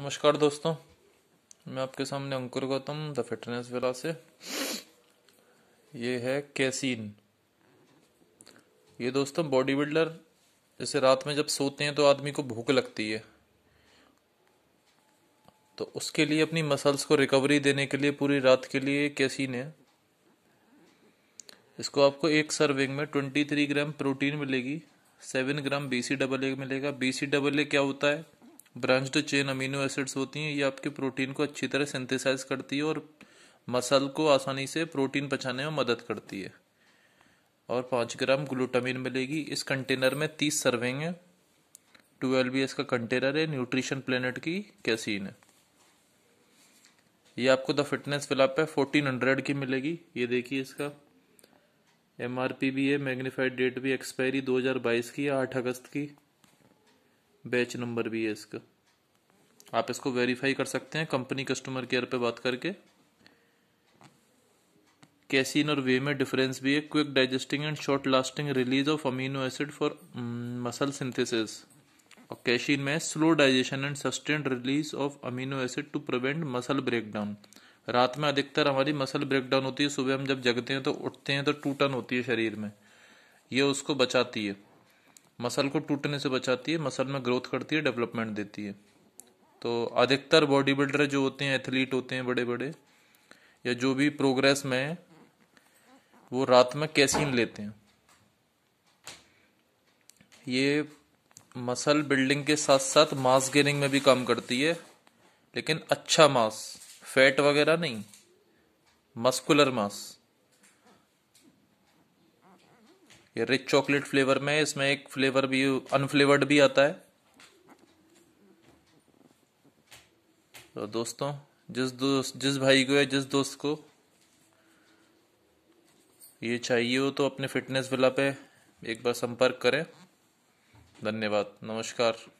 नमस्कार दोस्तों मैं आपके सामने Ankur Gautam the fitness villa से ये है कैसीन ये दोस्तों बॉडी बिल्डर जैसे रात में जब सोते हैं तो आदमी को भूख लगती है तो उसके लिए अपनी मसल्स को रिकवरी देने के लिए पूरी रात के लिए कैसीन है इसको आपको एक सर्विंग में ट्वेंटी थ्री ग्राम प्रोटीन मिलेगी seven gram B double A मिलेगा बी डबल ए क्या होता है ब्रांच्ड तो चेन अमीनो एसिड्स होती हैं ये आपके प्रोटीन को अच्छी तरह सिंथेसाइज करती है और मसल को आसानी से प्रोटीन पचाने में मदद करती है और पाँच ग्राम ग्लूटामिन मिलेगी इस कंटेनर में तीस सर्विंग है ट्वेल्व बी का कंटेनर है न्यूट्रिशन प्लेनेट की कैसीन है ये आपको द फिटनेस फिलअप है फोर्टीन हंड्रेड की मिलेगी ये देखिए इसका एम आर पी भी है मैग्नीफाइड डेट भी एक्सपायरी दो हज़ार बाईस की आठ अगस्त की बैच नंबर भी है इसका आप इसको वेरीफाई कर सकते हैं कंपनी कस्टमर केयर पे बात करके कैसीन और वे में डिफरेंस भी है quick digesting and short lasting release of amino acid for muscle synthesis और कैशीन में slow digestion and sustain release of amino acid to prevent muscle breakdown रात में अधिकतर हमारी मसल ब्रेकडाउन होती है सुबह हम जब जगते हैं तो उठते हैं तो टूटन होती है शरीर में यह उसको बचाती है मसल को टूटने से बचाती है मसल में ग्रोथ करती है डेवलपमेंट देती है तो अधिकतर बॉडी बिल्डर जो होते हैं एथलीट होते हैं बड़े बड़े या जो भी प्रोग्रेस में वो रात में कैसीन लेते हैं ये मसल बिल्डिंग के साथ साथ मास गेनिंग में भी काम करती है लेकिन अच्छा मास फैट वगैरह नहीं मस्कुलर मास ये रिच चॉकलेट फ्लेवर में इसमें एक फ्लेवर भी अनफ्लेवर्ड भी आता है तो दोस्तों जिस दोस्त जिस भाई को या जिस दोस्त को ये चाहिए हो तो अपने फिटनेस विला पे एक बार संपर्क करें धन्यवाद नमस्कार